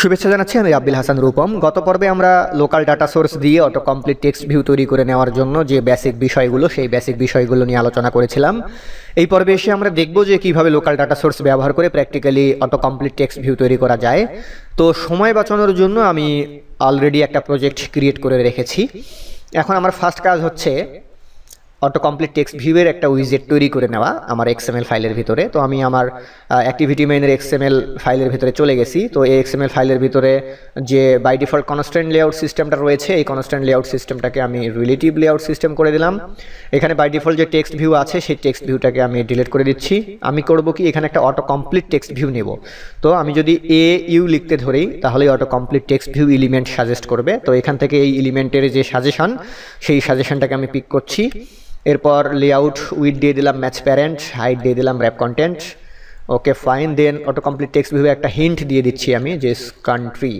শুভেচ্ছা জানাচ্ছি আমি আব্দুল হাসান রূপম গত পর্বে আমরা লোকাল ডাটা সোর্স দিয়ে অটো কমপ্লিট টেক্সট ভিউ তৈরি করে নেওয়ার জন্য যে বেসিক বিষয়গুলো সেই বেসিক বিষয়গুলো নিয়ে আলোচনা করেছিলাম এই পর্বে এসে আমরা দেখব যে কিভাবে লোকাল ডাটা সোর্স ব্যবহার করে practically auto complete text view তৈরি করা যায় তো সময় বাঁচানোর জন্য আমি অলরেডি একটা প্রজেক্ট ক্রিয়েট করে রেখেছি এখন আমার ফার্স্ট কাজ হচ্ছে অটো কমপ্লিট টেক্সট ভিউয়ের একটা উইজেট তৈরি করে নেওয়া আমার এক্সএমএল ফাইলের ভিতরে তো আমি আমার অ্যাক্টিভিটি মেনের এক্সএমএল ফাইলের ভিতরে চলে গেছি তো এই এক্সএমএল ফাইলের ভিতরে যে বাই ডিফল্ট কনস্ট্যান্ট লেআউট সিস্টেমটা রয়েছে এই কনস্ট্যান্ট লেআউট সিস্টেমটাকে আমি রিলেটিভ লেআউট সিস্টেম করে দিলাম এখানে বাই ডিফল্ট যে টেক্সট ভিউ আছে সেই টেক্সট ভিউটাকে আমি ডিলিট করে দিচ্ছি আমি করব কি এখানে একটা অটো কমপ্লিট টেক্সট ভিউ নেব তো আমি যদি এ ইউ লিখতে ধরি তাহলে auto complete text view element suggest করবে তো এখান থেকে এই ইলিমেন্টের যে সাজেশন সেই সাজেশনটাকে আমি পিক করছি এরপর লেআউট উইথ দিয়ে দিলাম ম্যাচ প্যারেন্ট হাইট দিয়ে দিলাম wrap content okay fine then auto complete text ভিভে একটা হিন্ট দিয়ে দিচ্ছি আমি যে country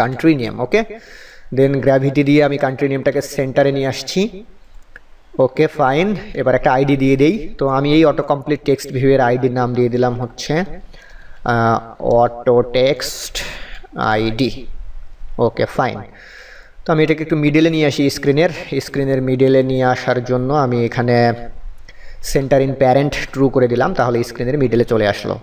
country name okay then gravity দিয়ে আমি কান্ট্রি নেমটাকে সেন্টারে নিয়ে আসছি ওকে ফাইন এবার একটা আইডি দিয়ে দিই তো আমি এই অটো কমপ্লিট টেক্সট ভিউয়ের আইডির নাম দিয়ে দিলাম হচ্ছে auto text ID okay fine তো আমি এটাকে একটু মিডেলে নিয়ে আসি স্ক্রিনের স্ক্রিনের মিডেলে নিয়ে আসার জন্য আমি এখানে সেন্টার ইন প্যারেন্ট ট্রু করে দিলাম তাহলে স্ক্রিনের মিডেলে চলে আসলো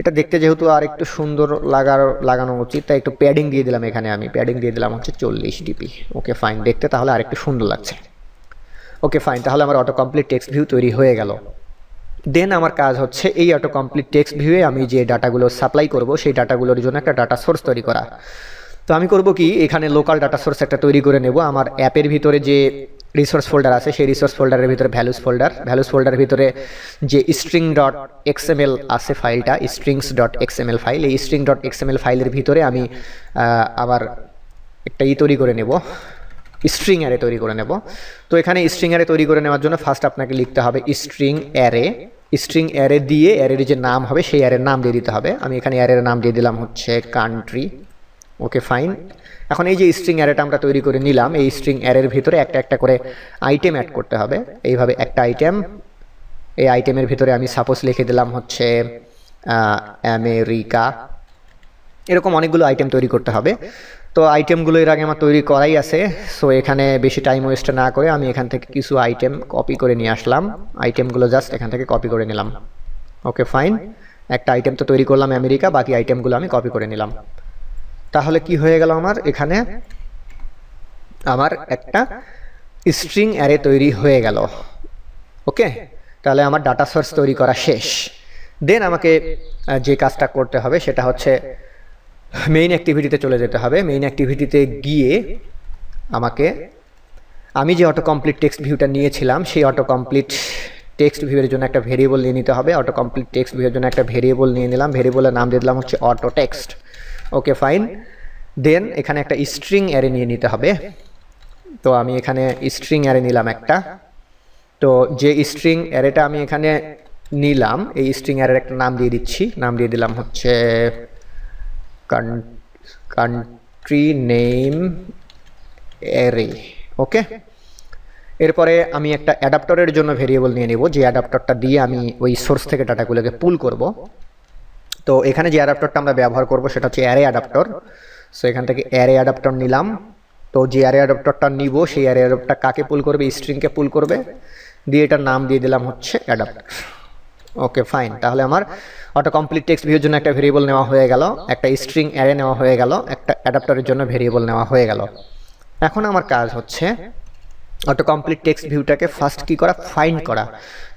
এটা দেখতে যেহেতু আর একটু সুন্দর লাগার লাগানো উচিত তাই একটু প্যাডিং দিয়ে দিলাম এখানে আমি প্যাডিং দিয়ে দিলাম হচ্ছে চল্লিশ ডিপি ওকে ফাইন দেখতে তাহলে আর একটু সুন্দর লাগছে ওকে ফাইন তাহলে আমার অটো কমপ্লিট টেক্সট ভিউ তৈরি হয়ে গেল দেন আমার কাজ হচ্ছে এই অটো কমপ্লিট টেক্সট ভিউয়ে আমি যে ডাটাগুলো সাপ্লাই করব সেই ডাটাগুলোর জন্য একটা ডাটা সোর্স তৈরি করা তো আমি করব কি এখানে লোকাল ডাটা সোর্স একটা তৈরি করে নেব আমার অ্যাপের ভিতরে যে রিসোর্স ফোল্ডার আছে সেই রিসোর্স ফোল্ডারের ভিতরে ভ্যালুস ফোল্ডার ভ্যালুস ফোল্ডারের ভিতরে যে স্ট্রিং ডট এক্সএমএল আছে ফাইলটা স্ট্রিংস ডট এক্সএমএল ফাইল এই স্ট্রিং ডট এক্সএমএল ফাইলের ভিতরে আমি আবার একটা ই তৈরি করে নেব স্ট্রিং অ্যারে তৈরি করে নেব তো এখানে স্ট্রিং অ্যারে তৈরি করে নেওয়ার জন্য ফার্স্ট আপনাকে লিখতে হবে স্ট্রিং অ্যারে স্ট্রিং অ্যারে দিয়ে অ্যারের যে নাম হবে সেই অ্যারের নাম দিয়ে দিতে হবে আমি এখানে অ্যারের নাম দিয়ে দিলাম হচ্ছে কান্ট্রি ওকে ফাইন এখন এই যে স্ট্রিং অ্যারেটা আমরা তৈরি করে নিলাম এই স্ট্রিং অ্যারের ভিতরে একটা একটা করে আইটেম অ্যাড করতে হবে এইভাবে একটা আইটেম এই আইটেমের ভিতরে আমি সাপোজ লিখে দিলাম হচ্ছে আমেরিকা এরকম অনেকগুলো আইটেম তৈরি করতে হবে তো আইটেমগুলো এর আগে আমার তৈরি করাই আছে সো এখানে বেশি টাইম ওয়েস্ট না করে আমি এখান থেকে কিছু আইটেম কপি করে নিয়ে আসলাম আইটেমগুলো জাস্ট এখান থেকে কপি করে নিলাম ওকে ফাইন একটা আইটেম তো তৈরি করলাম আমেরিকা বাকি আইটেমগুলো আমি কপি করে নিলাম তাহলে কি হয়ে গেল আমার এখানে আমার একটা স্ট্রিং অ্যারে তৈরি হয়ে গেল ওকে তাহলে আমার ডাটা সোর্স তৈরি করা শেষ দেন আমাকে যে কাজটা করতে হবে সেটা হচ্ছে মেইন অ্যাক্টিভিটিতে চলে যেতে হবে মেইন অ্যাক্টিভিটিতে গিয়ে আমাকে আমি যে অটো কমপ্লিট টেক্সট ভিউটা নিয়েছিলাম সেই অটো কমপ্লিট টেক্সট ভিউয়ের জন্য একটা ভেরিয়েবল নিয়ে নিতে হবে অটো কমপ্লিট টেক্সট ভিউয়ের জন্য একটা ভেরিয়েবল নিয়ে নিলাম ভেরিয়েবলের নাম দিয়ে দিলাম হচ্ছে auto text okay fine then এখানে একটা স্ট্রিং অ্যারে নিয়ে নিতে হবে তো আমি এখানে স্ট্রিং অ্যারে নিলাম একটা তো যে স্ট্রিং অ্যারেটা আমি এখানে নিলাম এই স্ট্রিং অ্যারের একটা নাম দিয়ে দিচ্ছি নাম দিয়ে দিলাম হচ্ছে কান্ট্রি নেম অ্যারে ওকে এরপরে আমি একটা অ্যাডাপ্টরের জন্য ভেরিয়েবল নিয়ে নেব যে অ্যাডাপ্টরটা দিয়ে আমি ওই সোর্স থেকে ডাটাগুলোকে পুল করব তো এখানে যে অ্যাডাপ্টারটা আমরা ব্যবহার করব সেটা হচ্ছে অ্যারে অ্যাডাপ্টার সো এখান থেকে অ্যারে অ্যাডাপ্টার নিলাম তো যে অ্যারে অ্যাডাপ্টারটা নিব সেই অ্যারে অ্যাডাপ্টার কাকে পুল করবে স্ট্রিংকে পুল করবে দিয়ে এটার নাম দিয়ে দিলাম হচ্ছে অ্যাডাপ্টার ওকে ফাইন তাহলে আমার অটো কমপ্লিট টেক্সট ভিউর জন্য একটা ভেরিয়েবল নেওয়া হয়ে গেল একটা স্ট্রিং অ্যারে নেওয়া হয়ে গেল একটা অ্যাডাপ্টারের জন্য ভেরিয়েবল নেওয়া হয়ে গেল এখন আমার কাজ হচ্ছে অটো কমপ্লিট টেক্সট ভিউটাকে ফার্স্ট কী করা ফাইন্ড করা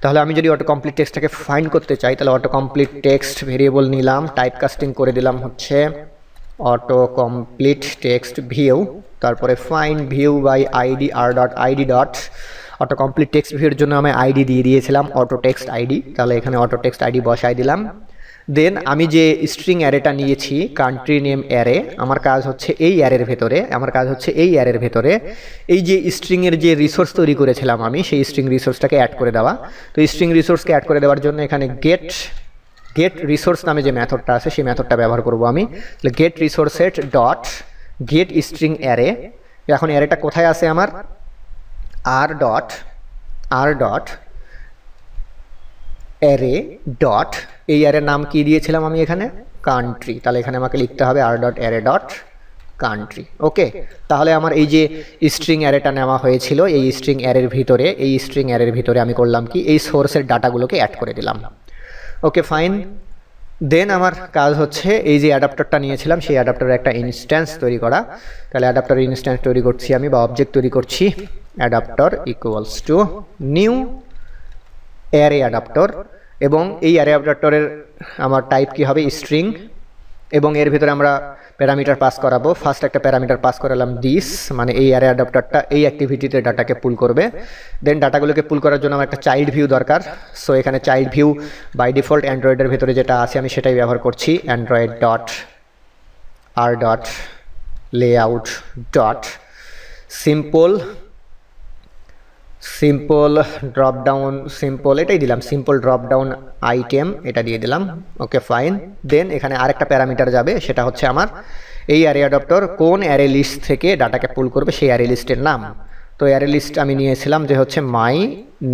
তাহলে আমি যদি অটো কমপ্লিট টেক্সটটাকে ফাইন্ড করতে চাই তাহলে অটো কমপ্লিট টেক্সট ভেরিয়েবল নিলাম টাইপ কাস্টিং করে দিলাম হচ্ছে অটো কমপ্লিট টেক্সট ভিউ তারপরে find view by ID R dot ID dot auto complete text ভিউর জন্য আমি আইডি দিয়ে দিয়েছিলাম অটো টেক্সট আইডি তাহলে এখানে অটো টেক্সট আইডি বসাই দিলাম দেন আমি যে স্ট্রিং অ্যারেটা নিয়েছি কান্ট্রি নেম অ্যারে আমার কাজ হচ্ছে এই অ্যারের ভেতরে আমার কাজ হচ্ছে এই অ্যারের ভেতরে এই যে স্ট্রিংয়ের যে রিসোর্স তৈরি করেছিলাম আমি সেই স্ট্রিং রিসোর্সটাকে অ্যাড করে দেওয়া তো স্ট্রিং রিসোর্সকে অ্যাড করে দেওয়ার জন্য এখানে গেট গেট রিসোর্স নামে যে মেথডটা আছে সেই মেথডটা ব্যবহার করব আমি get resources dot get string array এখন অ্যারেটা কোথায় আছে আমার R dot R dot array dot এই অ্যারের নাম কি দিয়েছিলাম আমি এখানে কান্ট্রি তাহলে এখানে আমাকে লিখতে হবে R dot array dot country okay তাহলে আমার এই যে স্ট্রিং অ্যারেটা নেওয়া হয়েছিল এই স্ট্রিং অ্যারের ভিতরে এই স্ট্রিং অ্যারের ভিতরে আমি করলাম কি এই সোর্সের ডাটাগুলোকে অ্যাড করে দিলাম ওকে ফাইন দেন আমার কাজ হচ্ছে এই যে অ্যাডাপ্টারটা নিয়েছিলাম সেই অ্যাডাপ্টারের একটা ইনস্ট্যান্স তৈরি করা তাহলে অ্যাডাপ্টার ইনস্ট্যান্স তৈরি করছি আমি বা অবজেক্ট তৈরি করছি adapter equals to new array adapter এবং এই অ্যারে অ্যাডাপ্টারের আমার টাইপ কি হবে স্ট্রিং এবং এর ভিতরে আমরা প্যারামিটার পাস করাবো ফার্স্ট একটা প্যারামিটার পাস করালাম ডিস মানে এই অ্যারে অ্যাডাপ্টারটা এই অ্যাক্টিভিটিতে ডাটাকে পুল করবে দেন ডাটাগুলোকে পুল করার জন্য আমার একটা চাইল্ড ভিউ দরকার সো এখানে চাইল্ড ভিউ বাই ডিফল্ট অ্যান্ড্রয়েডের ভিতরে যেটা আছে আমি সেটাই ব্যবহার করছি Android dot R dot layout dot simple simple drop down simple এটাই দিলাম সিম্পল ড্রপ ডাউন আইটেম এটা দিয়ে দিলাম ওকে ফাইন দেন এখানে আরেকটা প্যারামিটার যাবে সেটা হচ্ছে আমার এই অ্যারে অ্যাডপ্টর কোন অ্যারে লিস্ট থেকে ডাটাকে পুল করবে সেই অ্যারে লিস্টের নাম তো অ্যারে লিস্ট আমি নিয়েছিলাম যে হচ্ছে my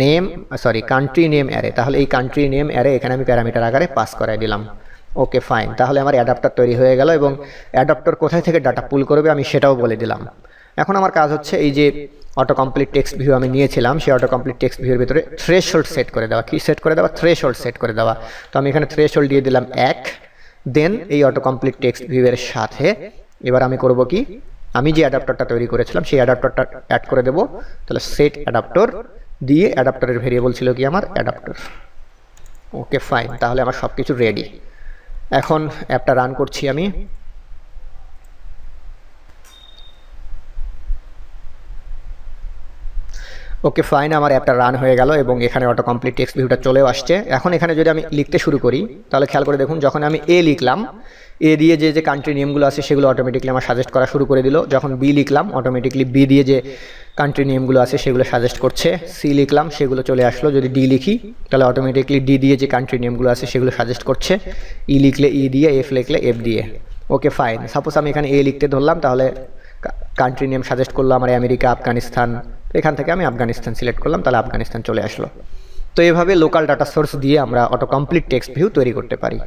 name sorry country name array তাহলে এই কান্ট্রি নেম অ্যারে এখানে আমি প্যারামিটার আকারে পাস করাই দিলাম ওকে ফাইন তাহলে আমার অ্যাডাপ্টার তৈরি হয়ে গেল এবং অ্যাডাপ্টার কোথায় থেকে ডাটা পুল করবে আমি সেটাও বলে দিলাম এখন আমার কাজ হচ্ছে এই যে অটো কমপ্লিট টেক্সট ভিউ আমি নিয়েছিলাম সেই অটো কমপ্লিট টেক্সট ভিউর ভিতরে থ্রেশহোল্ড সেট করে দেওয়া কি সেট করে দেওয়া থ্রেশহোল্ড সেট করে দেওয়া তো আমি এখানে থ্রেশহোল্ড দিয়ে দিলাম এক দেন এই অটো কমপ্লিট টেক্সট ভিউয়ের সাথে এবার আমি করব কি আমি যে অ্যাডাপ্টারটা তৈরি করেছিলাম সেই অ্যাডাপ্টারটা অ্যাড করে দেব তাহলে সেট অ্যাডাপ্টর দিয়ে অ্যাডাপ্টারের ভেরিয়েবল ছিল কি আমার অ্যাডাপ্টার ওকে ফাইন তাহলে আমার সব কিছু রেডি এখন অ্যাপটা রান করছি আমি ওকে ফাইন আমার অ্যাপটা রান হয়ে গেল এবং এখানে অটো কমপ্লিট টেক্সট ভিউটা চলেও আসছে এখন এখানে যদি আমি লিখতে শুরু করি তাহলে খেয়াল করে দেখুন যখন আমি এ লিখলাম এ দিয়ে যে যে কান্ট্রি নেমগুলো আছে সেগুলো অটোমেটিকলি আমার সাজেস্ট করা শুরু করে দিল যখন বি লিখলাম অটোমেটিকলি বি দিয়ে যে কান্ট্রি নেমগুলো আছে সেগুলো সাজেস্ট করছে সি লিখলাম সেগুলো চলে আসলো যদি ডি লিখি তাহলে অটোমেটিকলি ডি দিয়ে যে কান্ট্রি নেমগুলো আছে সেগুলো সাজেস্ট করছে ই e লিখলে ই e দিয়ে এফ লিখলে এফ দিয়ে ওকে ফাইন সাপোজ আমি এখানে এ লিখতে ধরলাম তাহলে কান্ট্রি নেম সাজেস্ট করলো আমার আমেরিকা আফগানিস্তান তো এখান থেকে আমি আফগানিস্তান সিলেক্ট করলাম তাহলে আফগানিস্তান চলে আসলো তো এভাবে লোকাল ডাটা সোর্স দিয়ে আমরা অটো কমপ্লিট টেক্সট ভিউ তৈরি করতে পারি